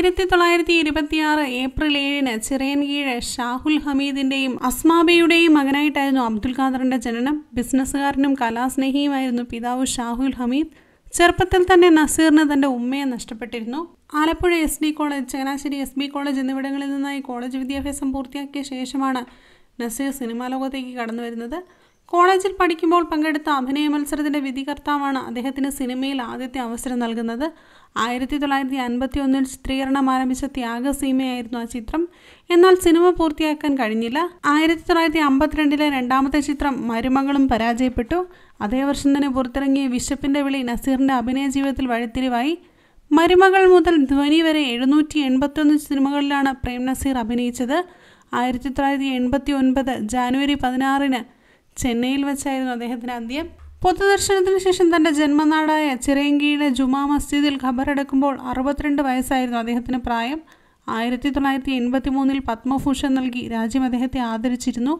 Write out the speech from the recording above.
ആയിരത്തി തൊള്ളായിരത്തി ഇരുപത്തിയാറ് ഏപ്രിൽ ഏഴിന് കീഴ് ഷാഹുൽ ഹമീദിന്റെയും അസ്മാബയുടെയും മകനായിട്ടായിരുന്നു അബ്ദുൽ ഖാദറിന്റെ ജനനം ബിസിനസ്സുകാരനും കലാസ്നേഹിയുമായിരുന്നു പിതാവ് ഷാഹുൽ ഹമീദ് ചെറുപ്പത്തിൽ തന്നെ നസീറിന് തന്റെ ഉമ്മയെ നഷ്ടപ്പെട്ടിരുന്നു Alappuzha S D college Changanassery S B college എന്നിവിടങ്ങളിൽ നിന്നായി കോളേജ് വിദ്യാഭ്യാസം പൂർത്തിയാക്കിയ ശേഷമാണ് നസീർ സിനിമാ ലോകത്തേക്ക് കടന്നു വരുന്നത് കോളേജിൽ പഠിക്കുമ്പോൾ പങ്കെടുത്ത അഭിനയ മത്സരത്തിൻ്റെ വിധികർത്താവാണ് അദ്ദേഹത്തിന് സിനിമയിൽ ആദ്യത്തെ അവസരം നൽകുന്നത് ആയിരത്തി തൊള്ളായിരത്തി അൻപത്തി ഒന്നിൽ ചിത്രീകരണം ആരംഭിച്ച ത്യാഗസീമയായിരുന്നു ആ ചിത്രം എന്നാൽ സിനിമ പൂർത്തിയാക്കാൻ കഴിഞ്ഞില്ല ആയിരത്തി തൊള്ളായിരത്തി അമ്പത്തിരണ്ടിലെ രണ്ടാമത്തെ ചിത്രം മരുമകളും പരാജയപ്പെട്ടു അതേ വർഷം തന്നെ പുറത്തിറങ്ങിയ വിശപ്പിൻ്റെ വിളി നസീറിൻ്റെ അഭിനയ ജീവിതത്തിൽ വഴിത്തിരിവായി മരുമകൾ മുതൽ ധ്വനി വരെ എഴുന്നൂറ്റി എൺപത്തൊന്ന് സിനിമകളിലാണ് പ്രേം നസീർ അഭിനയിച്ചത് ആയിരത്തി തൊള്ളായിരത്തി എൺപത്തി ഒൻപത് ജാനുവരി പതിനാറിന് ചെന്നൈയിൽ വെച്ചായിരുന്നു അദ്ദേഹത്തിന് അന്ത്യം പൊതുദർശനത്തിന് ശേഷം തൻ്റെ ജന്മനാടായ ചിറയങ്കിയിലെ ജുമാ മസ്ജിദിൽ ഖബറടക്കുമ്പോൾ അറുപത്തിരണ്ട് വയസ്സായിരുന്നു അദ്ദേഹത്തിന് പ്രായം ആയിരത്തി തൊള്ളായിരത്തി എൺപത്തി മൂന്നിൽ പത്മഭൂഷൺ നൽകി രാജ്യം അദ്ദേഹത്തെ ആദരിച്ചിരുന്നു